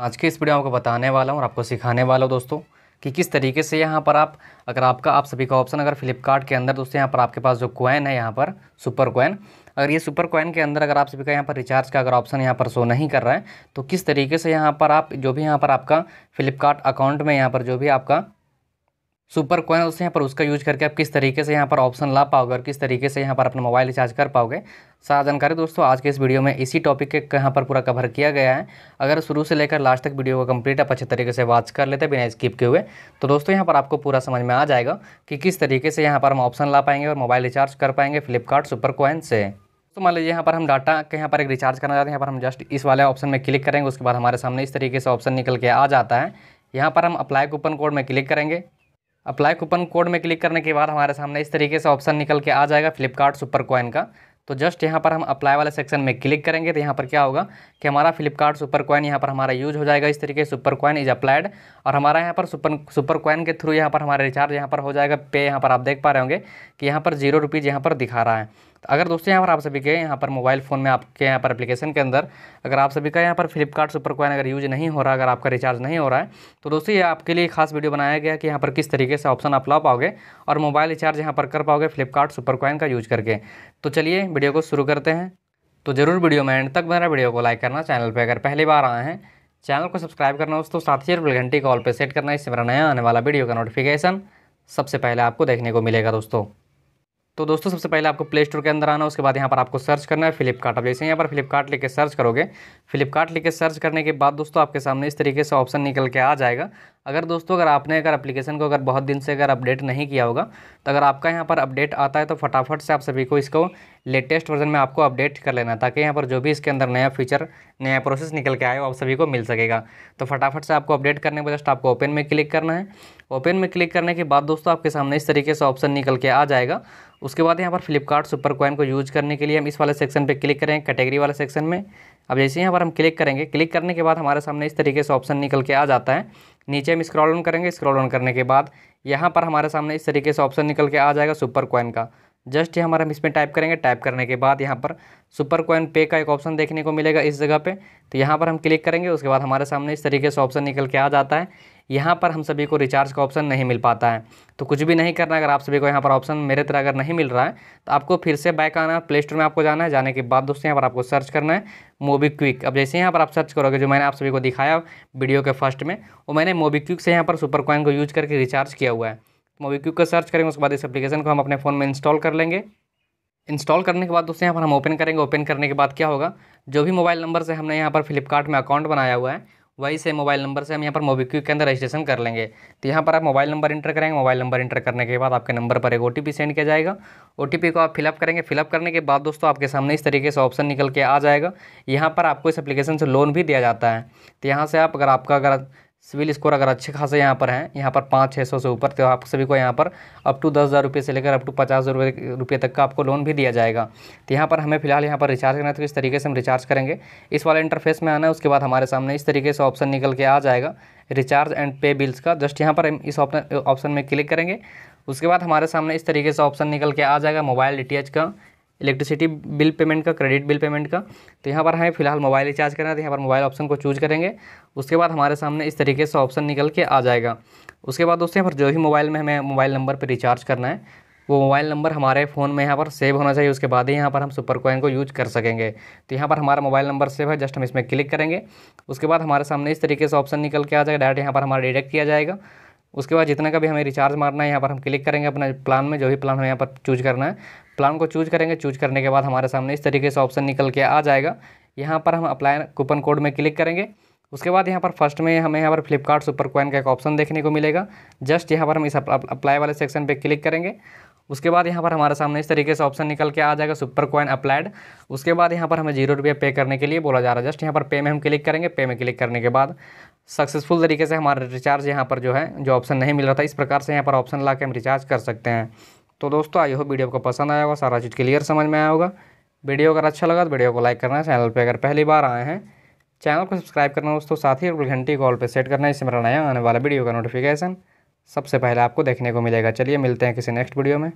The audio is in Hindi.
आज के इस वीडियो में आपको बताने वाला हूँ और आपको सिखाने वाला हूँ दोस्तों कि किस तरीके से यहाँ पर आप अगर आपका आप सभी का ऑप्शन अगर फ्लिपकार्ट के अंदर दोस्तों यहाँ पर आपके पास जो कॉइन है यहाँ पर सुपर कॉइन अगर ये सुपर कॉइन के अंदर अगर आप सभी का यहाँ पर रिचार्ज का अगर ऑप्शन यहाँ पर शो नहीं कर रहा है तो किस तरीके से यहाँ पर आप जो भी यहाँ पर आपका फ्लिपकार्ट अकाउंट में यहाँ पर जो भी आपका सुपर कॉइन उससे यहाँ पर उसका यूज करके आप किस तरीके से यहाँ पर ऑप्शन ला पाओगे और किस तरीके से यहाँ पर अपना मोबाइल रिचार्ज कर पाओगे सारा जानकारी दोस्तों आज के इस वीडियो में इसी टॉपिक के यहाँ पर पूरा कवर किया गया है अगर शुरू से लेकर लास्ट तक वीडियो को कंप्लीट आप अच्छे तरीके से वॉच कर लेते बिना स्किप के हुए तो दोस्तों यहाँ पर आपको पूरा समझ में आ जाएगा कि किस तरीके से यहाँ पर हम ऑप्शन ला पाएंगे और मोबाइल रिचार्ज कर पाएंगे फ्लिपकार्ट सुपर कॉइन से तो मान लीजिए यहाँ पर हम डाटा के यहाँ पर एक रिचार्ज करना चाहते हैं यहाँ पर हम जस्ट इस वाले ऑप्शन में क्लिक करेंगे उसके बाद हमारे सामने इस तरीके से ऑप्शन निकल के आ जाता है यहाँ पर हम अप्लाई कूपन कोड में क्लिक करेंगे अप्लाई कूपन कोड में क्लिक करने के बाद हमारे सामने इस तरीके से ऑप्शन निकल के आ जाएगा फ्लिपकार्ट सुपर कॉइन का तो जस्ट यहाँ पर हम अप्लाई वाले सेक्शन में क्लिक करेंगे तो यहाँ पर क्या होगा कि हमारा फ्लिपकार्ट सुपर कॉइन यहाँ पर हमारा यूज हो जाएगा इस तरीके सुपर कॉइन इज अप्लाइड और हमारा यहाँ पर सुपर सुपर कॉइन के थ्रू यहाँ पर हमारा रिचार्ज यहाँ पर हो जाएगा पे यहाँ पर आप देख पा रहे होंगे कि यहाँ पर जीरो रुपीज़ यहाँ पर दिखा रहा है अगर दोस्तों यहाँ पर आप सभी के यहाँ पर मोबाइल फ़ोन में आपके यहाँ पर एप्लीकेशन के अंदर अगर आप सभी का यहाँ पर फ्लिपकार्ट सुपर कॉइन अगर यूज नहीं हो रहा अगर आपका रिचार्ज नहीं हो रहा है तो दोस्तों ये आपके लिए खास वीडियो बनाया गया कि यहाँ पर किस तरीके से ऑप्शन आप ला पाओगे और मोबाइल रिचार्ज यहाँ पर कर पाओगे फ्लिपकार्ट सुपर कॉइन का यूज करके तो चलिए वीडियो को शुरू करते हैं तो ज़रूर वीडियो में एंड तक मेरा वीडियो को लाइक करना चैनल पर अगर पहली बार आए हैं चैनल को सब्सक्राइब करना दोस्तों साथ ही बेल घंटी कॉल पर सेट करना इससे मेरा नया आने वाला वीडियो का नोटिफिकेशन सबसे पहले आपको देखने को मिलेगा दोस्तों तो दोस्तों सबसे पहले आपको प्ले स्टोर के अंदर आना उसके बाद यहाँ पर आपको सर्च करना है फ्लिपकार्ट अब जैसे यहाँ पर फ्लिपकार्ट लेके सर्च करोगे फ्लिपकार्ट लेके सर्च करने के बाद दोस्तों आपके सामने इस तरीके से ऑप्शन निकल के आ जाएगा अगर दोस्तों अगर आपने अगर एप्लीकेशन को अगर बहुत दिन से अगर अपडेट नहीं किया होगा तो अगर आपका यहाँ पर अपडेट आता है तो फटाफट से आप सभी को इसको लेटेस्ट वर्जन में आपको अपडेट कर लेना ताकि यहाँ पर जो भी इसके अंदर नया फीचर नया प्रोसेस निकल के आए वो आप सभी को मिल सकेगा तो फटाफट से आपको अपडेट करने के बाद जस्ट आपको ओपन में क्लिक करना है ओपन में क्लिक करने के बाद दोस्तों आपके सामने इस तरीके से ऑप्शन निकल के आ जाएगा उसके बाद यहाँ पर फ्लिपकार्ट सुपर कॉइन को यूज़ करने के लिए हम इस वाले सेक्शन पे क्लिक करेंगे कैटेगरी वाले सेक्शन में अब जैसे यहाँ पर हम क्लिक करेंगे क्लिक करने के बाद हमारे सामने इस तरीके से ऑप्शन निकल के आ जाता है नीचे हम स्क्रॉल ऑन करेंगे स्क्रॉल ऑन करने के बाद यहाँ पर हमारे सामने इस तरीके से ऑप्शन निकल के आ जाएगा सुपर कॉइन का जस्ट ही हमारे हम इसमें टाइप करेंगे टाइप करने के बाद यहाँ पर सुपर कॉइन पे का एक ऑप्शन देखने को मिलेगा इस जगह पे तो यहाँ पर हम क्लिक करेंगे उसके बाद हमारे सामने इस तरीके से ऑप्शन निकल के आ जाता है यहाँ पर हम सभी को रिचार्ज का ऑप्शन नहीं मिल पाता है तो कुछ भी नहीं करना अगर आप सभी को यहाँ पर ऑप्शन मेरे तरह अगर नहीं मिल रहा है तो आपको फिर से बैक आना प्ले स्टोर में आपको जाना है जाने के बाद दोस्तों यहाँ पर आपको सर्च करना है मोबी क्विक अब जैसे यहाँ पर आप सर्च करोगे जो मैंने आप सभी को दिखाया वीडियो के फर्स्ट में वो मैंने मोबी क्विक से यहाँ पर सुपर कॉइन को यूज करके रिचार्ज किया हुआ है मोबीक्विक का सर्च करेंगे उसके बाद इस एप्लीकेशन को हम अपने फ़ोन में इंस्टॉल कर लेंगे इंस्टॉल करने के बाद दोस्तों यहाँ पर हम ओपन करेंगे ओपन करने के बाद क्या होगा जो भी मोबाइल नंबर से हमने यहाँ पर फ्लिपकार्ट में अकाउंट बनाया हुआ है वही से मोबाइल नंबर से हम यहाँ पर मोबीक्विक के अंदर रजिस्ट्रेशन कर लेंगे तो यहाँ पर आप मोबाइल नंबर इंटर करेंगे मोबाइल नंबर इंटर करने के बाद आपके नंबर पर एक ओ सेंड किया जाएगा ओ को आप फिलअप करेंगे फिलअप करने के बाद दोस्तों आपके सामने इस तरीके से ऑप्शन निकल के आ जाएगा यहाँ पर आपको इस एप्लीकेशन से लोन भी दिया जाता है तो यहाँ से आप अगर आपका अगर सिविल स्कोर अगर अच्छे खासे यहाँ पर हैं यहाँ पर पाँच छः सौ से ऊपर तो आप सभी को यहाँ पर अप टू दस हज़ार रुपये से लेकर अप टू पचास हज़ार रुपये तक का आपको लोन भी दिया जाएगा तो यहाँ पर हमें फिलहाल यहाँ पर रिचार्ज करना है तो इस तरीके से हम रिचार्ज करेंगे इस वाले इंटरफेस में आना है उसके बाद हमारे सामने इस तरीके से ऑप्शन निकल के आ जाएगा रिचार्ज एंड पे बिल्स का जस्ट यहाँ पर इस ऑप्शन में क्लिक करेंगे उसके बाद हमारे सामने इस तरीके से ऑप्शन निकल के आ जाएगा मोबाइल डी का इलेक्ट्रिसिटी बिल पेमेंट का क्रेडिट बिल पेमेंट का तो यहाँ पर हमें फिलहाल मोबाइल रिचार्ज करना है तो यहाँ पर मोबाइल ऑप्शन को चूज करेंगे उसके बाद हमारे सामने इस तरीके से ऑप्शन निकल के आ जाएगा उसके बाद दोस्तों यहाँ पर जो भी मोबाइल में हमें मोबाइल नंबर पर रिचार्ज करना है वो मोबाइल नंबर हमारे फ़ोन में यहाँ पर सेव होना चाहिए उसके बाद ही यहाँ पर हम सुपर कोइन को यूज कर सकेंगे तो यहाँ पर हमारा मोबाइल नंबर सेव है जस्ट हम इसमें क्लिक करेंगे उसके बाद हमारे सामने इस तरीके से ऑप्शन निकल के आ जाएगा डायरेक्ट यहाँ पर हमारा डिटेक्ट किया जाएगा उसके बाद जितना का भी हमें रिचार्ज मारना है यहाँ पर हम क्लिक करेंगे अपना प्लान में जो भी प्लान हमें यहाँ पर चूज करना है प्लान को चूज करेंगे चूज करने के बाद हमारे सामने इस तरीके से ऑप्शन निकल के आ जाएगा यहाँ पर हम अप्लाई कूपन कोड में क्लिक करेंगे उसके बाद यहाँ पर फर्स्ट में हमें यहाँ पर फ्लिपकार्ट सुपर कोइन का एक ऑप्शन देखने को मिलेगा जस्ट यहाँ पर हम इस अप्लाई वाले सेक्शन पर क्लिक करेंगे उसके बाद यहाँ पर हमारे सामने इस तरीके से ऑप्शन निकल के आ जाएगा सुपर कोइन अप्लाइड उसके बाद यहाँ पर हमें जीरो रुपये पे करने के लिए बोला जा रहा है जस्ट यहाँ पर पे में हम क्लिक करेंगे पे में क्लिक करने के बाद सक्सेसफुल तरीके से हमारा रिचार्ज यहाँ पर जो है जो ऑप्शन नहीं मिल रहा था इस प्रकार से यहाँ पर ऑप्शन ला के हम रिचार्ज कर सकते हैं तो दोस्तों आई होप वीडियो आपको पसंद आया होगा सारा चीज़ क्लियर समझ में आया होगा वीडियो अगर अच्छा लगा तो वीडियो को लाइक करना चैनल पर अगर पहली बार आए हैं चैनल को सब्सक्राइब करना दोस्तों साथ ही घंटी कॉल पर सेट करना इससे मेरा नया आने वाला वीडियो का नोटिफिकेशन सबसे पहले आपको देखने को मिलेगा चलिए मिलते हैं किसी नेक्स्ट वीडियो में